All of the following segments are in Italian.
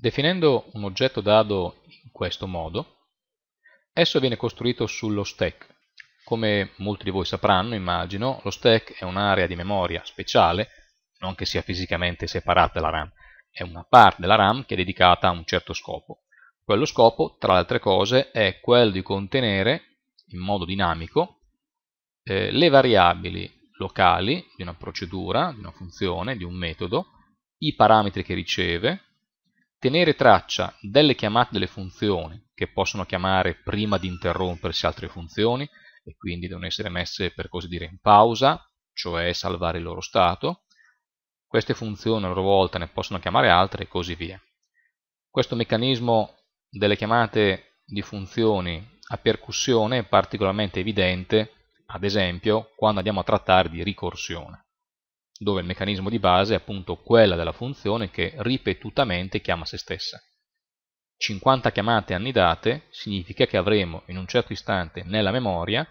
Definendo un oggetto dado in questo modo, esso viene costruito sullo stack. Come molti di voi sapranno, immagino, lo stack è un'area di memoria speciale, non che sia fisicamente separata dalla RAM, è una parte della RAM che è dedicata a un certo scopo. Quello scopo, tra le altre cose, è quello di contenere, in modo dinamico, eh, le variabili locali di una procedura, di una funzione, di un metodo, i parametri che riceve, tenere traccia delle chiamate delle funzioni che possono chiamare prima di interrompersi altre funzioni e quindi devono essere messe per così dire in pausa, cioè salvare il loro stato. Queste funzioni a loro volta ne possono chiamare altre e così via. Questo meccanismo delle chiamate di funzioni a percussione è particolarmente evidente, ad esempio, quando andiamo a trattare di ricorsione dove il meccanismo di base è appunto quella della funzione che ripetutamente chiama se stessa. 50 chiamate annidate significa che avremo in un certo istante nella memoria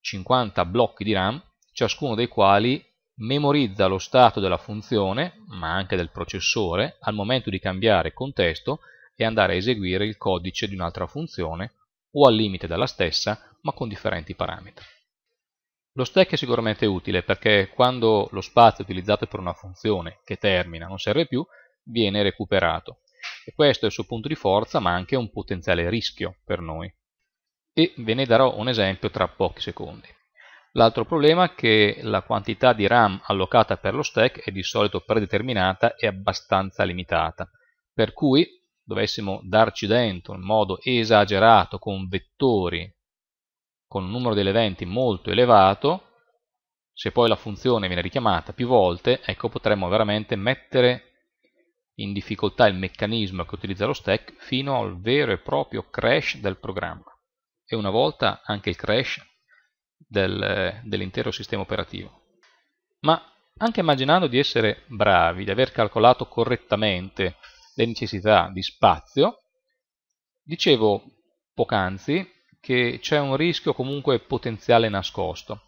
50 blocchi di RAM, ciascuno dei quali memorizza lo stato della funzione, ma anche del processore, al momento di cambiare contesto e andare a eseguire il codice di un'altra funzione o al limite della stessa, ma con differenti parametri. Lo stack è sicuramente utile perché quando lo spazio utilizzato per una funzione che termina non serve più, viene recuperato. E questo è il suo punto di forza, ma anche un potenziale rischio per noi. E ve ne darò un esempio tra pochi secondi. L'altro problema è che la quantità di RAM allocata per lo stack è di solito predeterminata e abbastanza limitata, per cui dovessimo darci dentro in modo esagerato con vettori con un numero degli eventi molto elevato, se poi la funzione viene richiamata più volte, ecco potremmo veramente mettere in difficoltà il meccanismo che utilizza lo stack fino al vero e proprio crash del programma e una volta anche il crash del, dell'intero sistema operativo. Ma anche immaginando di essere bravi, di aver calcolato correttamente le necessità di spazio, dicevo poc'anzi che c'è un rischio comunque potenziale nascosto.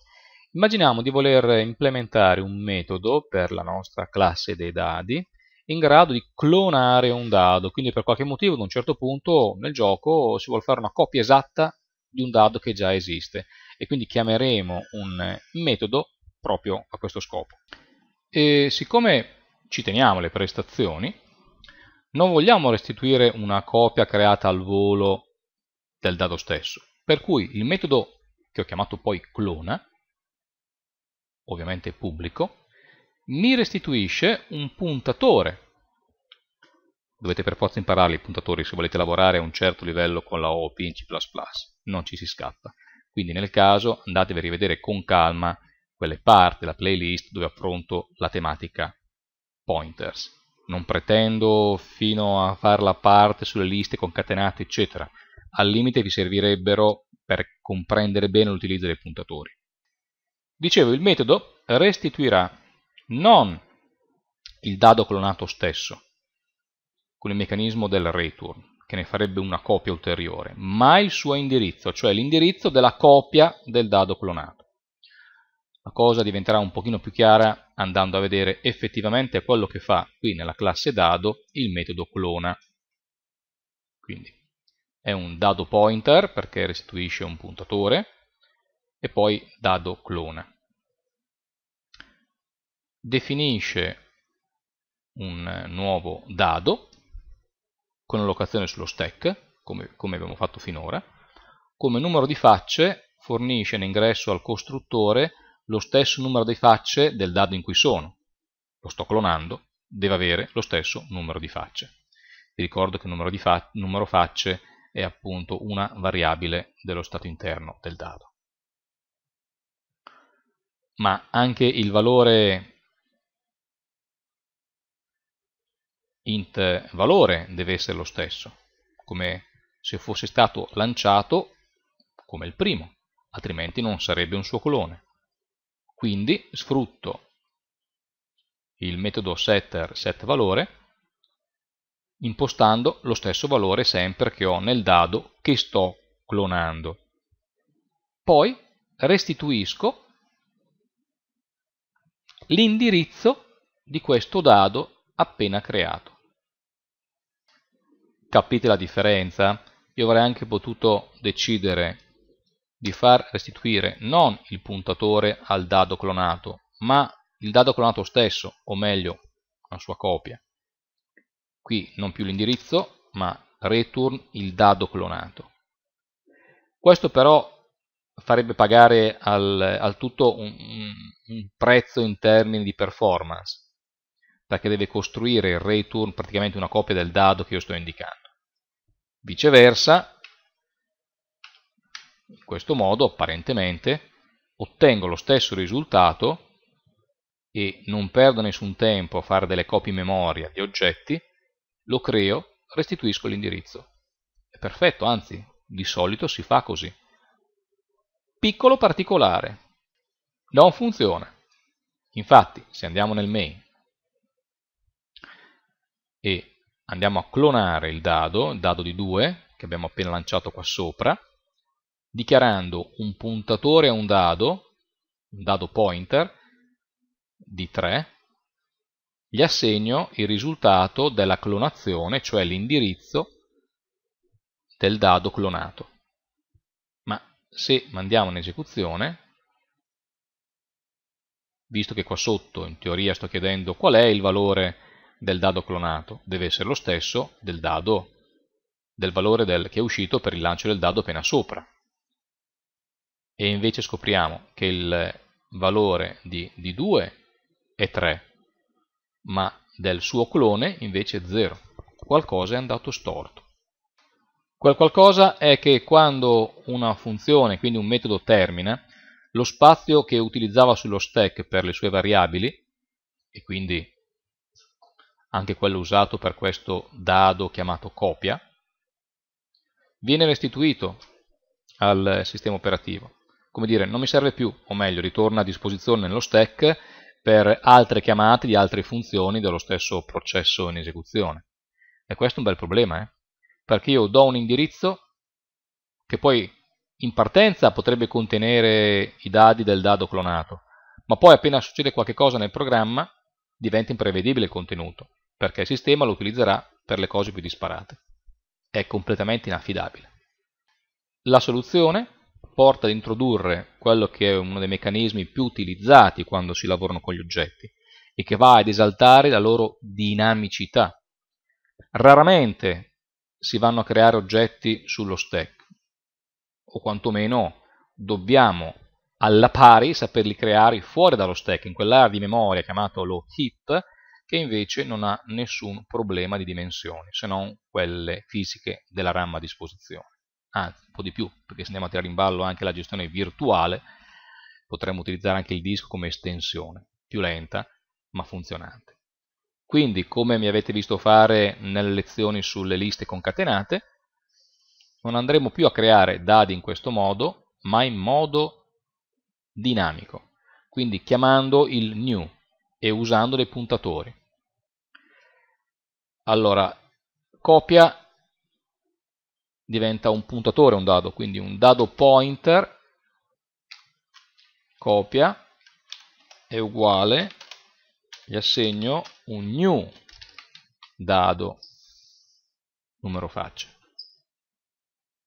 Immaginiamo di voler implementare un metodo per la nostra classe dei dadi in grado di clonare un dado, quindi per qualche motivo ad un certo punto nel gioco si vuole fare una copia esatta di un dado che già esiste e quindi chiameremo un metodo proprio a questo scopo. E siccome ci teniamo le prestazioni, non vogliamo restituire una copia creata al volo del dado stesso. Per cui il metodo che ho chiamato poi clona, ovviamente pubblico, mi restituisce un puntatore. Dovete per forza imparare i puntatori se volete lavorare a un certo livello con la OOP in C++, non ci si scappa. Quindi nel caso andatevi a rivedere con calma quelle parti della playlist dove affronto la tematica pointers. Non pretendo fino a fare la parte sulle liste concatenate, eccetera al limite vi servirebbero per comprendere bene l'utilizzo dei puntatori. Dicevo, il metodo restituirà non il dado clonato stesso, con il meccanismo del return, che ne farebbe una copia ulteriore, ma il suo indirizzo, cioè l'indirizzo della copia del dado clonato. La cosa diventerà un pochino più chiara andando a vedere effettivamente quello che fa qui nella classe dado il metodo clona. Quindi è un dado pointer perché restituisce un puntatore e poi dado clona. Definisce un nuovo dado con allocazione sullo stack, come, come abbiamo fatto finora. Come numero di facce fornisce in ingresso al costruttore lo stesso numero di facce del dado in cui sono. Lo sto clonando, deve avere lo stesso numero di facce. Vi ricordo che il numero, numero facce è appunto una variabile dello stato interno del dato. Ma anche il valore int valore deve essere lo stesso, come se fosse stato lanciato come il primo, altrimenti non sarebbe un suo clone. Quindi sfrutto il metodo setter setValore impostando lo stesso valore sempre che ho nel dado che sto clonando. Poi restituisco l'indirizzo di questo dado appena creato. Capite la differenza? Io avrei anche potuto decidere di far restituire non il puntatore al dado clonato, ma il dado clonato stesso, o meglio, la sua copia qui non più l'indirizzo, ma return il dado clonato. Questo però farebbe pagare al, al tutto un, un, prezzo in termini di performance, perché deve costruire il return praticamente una copia del dado che io sto indicando. Viceversa, in questo modo apparentemente ottengo lo stesso risultato e non perdo nessun tempo a fare delle copie in memoria di oggetti, lo creo, restituisco l'indirizzo. È perfetto, anzi, di solito si fa così. Piccolo particolare. Non funziona. Infatti, se andiamo nel main e andiamo a clonare il dado, il dado di 2, che abbiamo appena lanciato qua sopra, dichiarando un puntatore a un dado, un dado pointer di 3, gli assegno il risultato della clonazione, cioè l'indirizzo del dado clonato. Ma se mandiamo in esecuzione, visto che qua sotto in teoria sto chiedendo qual è il valore del dado clonato, deve essere lo stesso del, dado, del valore del, che è uscito per il lancio del dado appena sopra. E invece scopriamo che il valore di, d 2 è 3, ma del suo clone invece 0. Qualcosa è andato storto. Quel qualcosa è che quando una funzione, quindi un metodo termina, lo spazio che utilizzava sullo stack per le sue variabili, e quindi anche quello usato per questo dado chiamato copia, viene restituito al sistema operativo. Come dire, non mi serve più, o meglio, ritorna a disposizione nello stack per altre chiamate di altre funzioni dello stesso processo in esecuzione. E questo è un bel problema, eh? perché io do un indirizzo che poi in partenza potrebbe contenere i dadi del dado clonato, ma poi appena succede qualcosa nel programma diventa imprevedibile il contenuto, perché il sistema lo utilizzerà per le cose più disparate. È completamente inaffidabile. La soluzione porta ad introdurre quello che è uno dei meccanismi più utilizzati quando si lavorano con gli oggetti e che va ad esaltare la loro dinamicità. Raramente si vanno a creare oggetti sullo stack, o quantomeno dobbiamo alla pari saperli creare fuori dallo stack, in quell'area di memoria chiamato lo heap, che invece non ha nessun problema di dimensioni, se non quelle fisiche della RAM a disposizione anzi un po' di più, perché se andiamo a tirare in ballo anche la gestione virtuale, potremmo utilizzare anche il disco come estensione, più lenta ma funzionante. Quindi, come mi avete visto fare nelle lezioni sulle liste concatenate, non andremo più a creare dadi in questo modo, ma in modo dinamico, quindi chiamando il new e usando dei puntatori. Allora, copia diventa un puntatore un dado, quindi un dado pointer copia è uguale gli assegno un new dado numero faccia.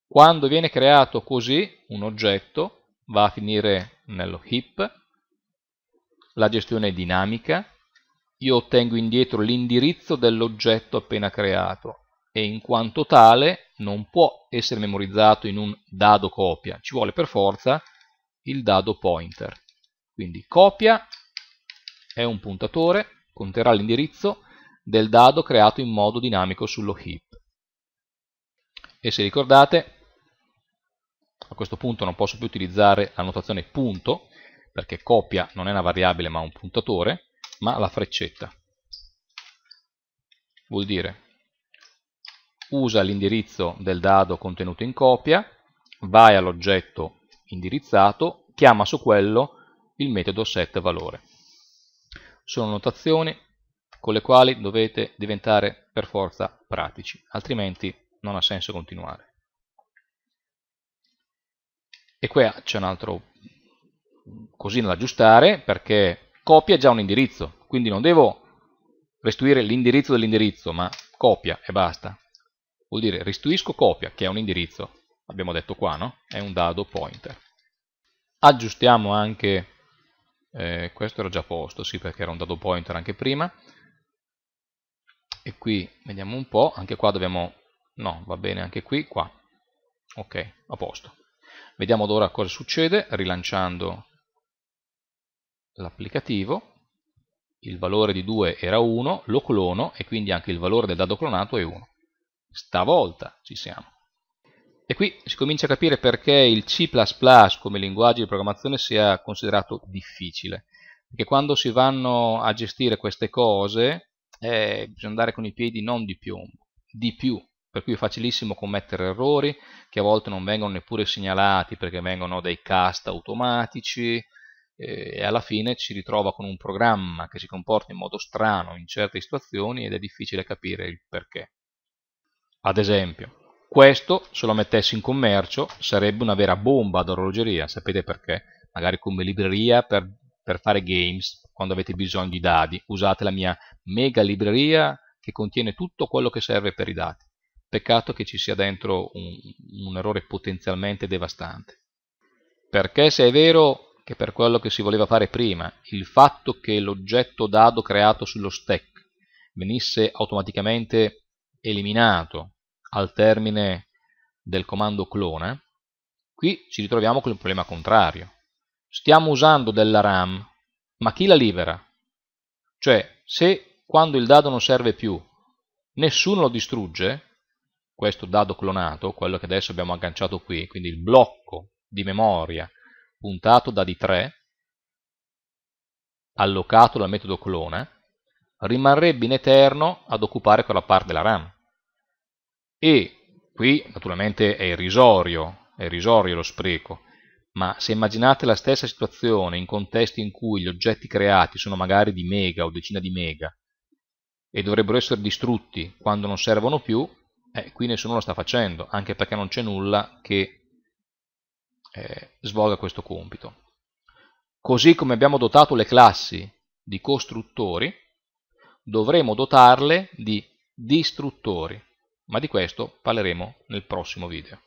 Quando viene creato così un oggetto va a finire nello heap, la gestione è dinamica, io ottengo indietro l'indirizzo dell'oggetto appena creato, e in quanto tale non può essere memorizzato in un dado copia, ci vuole per forza il dado pointer. Quindi copia è un puntatore, conterrà l'indirizzo del dado creato in modo dinamico sullo heap. E se ricordate, a questo punto non posso più utilizzare la notazione punto, perché copia non è una variabile ma un puntatore, ma la freccetta. Vuol dire usa l'indirizzo del dado contenuto in copia, vai all'oggetto indirizzato, chiama su quello il metodo setValore. Sono notazioni con le quali dovete diventare per forza pratici, altrimenti non ha senso continuare. E qui c'è un altro cosino da aggiustare perché copia già un indirizzo, quindi non devo restituire l'indirizzo dell'indirizzo, ma copia e basta vuol dire restituisco copia, che è un indirizzo, abbiamo detto qua, no? È un dado pointer. Aggiustiamo anche, eh, questo era già posto, sì, perché era un dado pointer anche prima, e qui vediamo un po', anche qua dobbiamo, no, va bene anche qui, qua, ok, a posto. Vediamo ad ora cosa succede, rilanciando l'applicativo, il valore di 2 era 1, lo clono e quindi anche il valore del dado clonato è 1. Stavolta ci siamo. E qui si comincia a capire perché il C++ come linguaggio di programmazione sia considerato difficile, perché quando si vanno a gestire queste cose eh, bisogna andare con i piedi non di piombo, di più, per cui è facilissimo commettere errori che a volte non vengono neppure segnalati perché vengono dei cast automatici eh, e alla fine ci ritrova con un programma che si comporta in modo strano in certe situazioni ed è difficile capire il perché. Ad esempio, questo, se lo mettessi in commercio, sarebbe una vera bomba d'orologeria, sapete perché? Magari come libreria per, per fare games, quando avete bisogno di dadi, usate la mia mega libreria che contiene tutto quello che serve per i dati. Peccato che ci sia dentro un, un errore potenzialmente devastante. Perché se è vero che per quello che si voleva fare prima, il fatto che l'oggetto dado creato sullo stack venisse automaticamente eliminato al termine del comando clona, qui ci ritroviamo con il problema contrario. Stiamo usando della RAM, ma chi la libera? Cioè, se quando il dado non serve più nessuno lo distrugge, questo dado clonato, quello che adesso abbiamo agganciato qui, quindi il blocco di memoria puntato da D3, allocato dal metodo clona, rimarrebbe in eterno ad occupare quella parte della RAM. E qui naturalmente è irrisorio, è irrisorio lo spreco, ma se immaginate la stessa situazione in contesti in cui gli oggetti creati sono magari di mega o decina di mega e dovrebbero essere distrutti quando non servono più, eh, qui nessuno lo sta facendo, anche perché non c'è nulla che eh, svolga questo compito. Così come abbiamo dotato le classi di costruttori, dovremo dotarle di distruttori ma di questo parleremo nel prossimo video.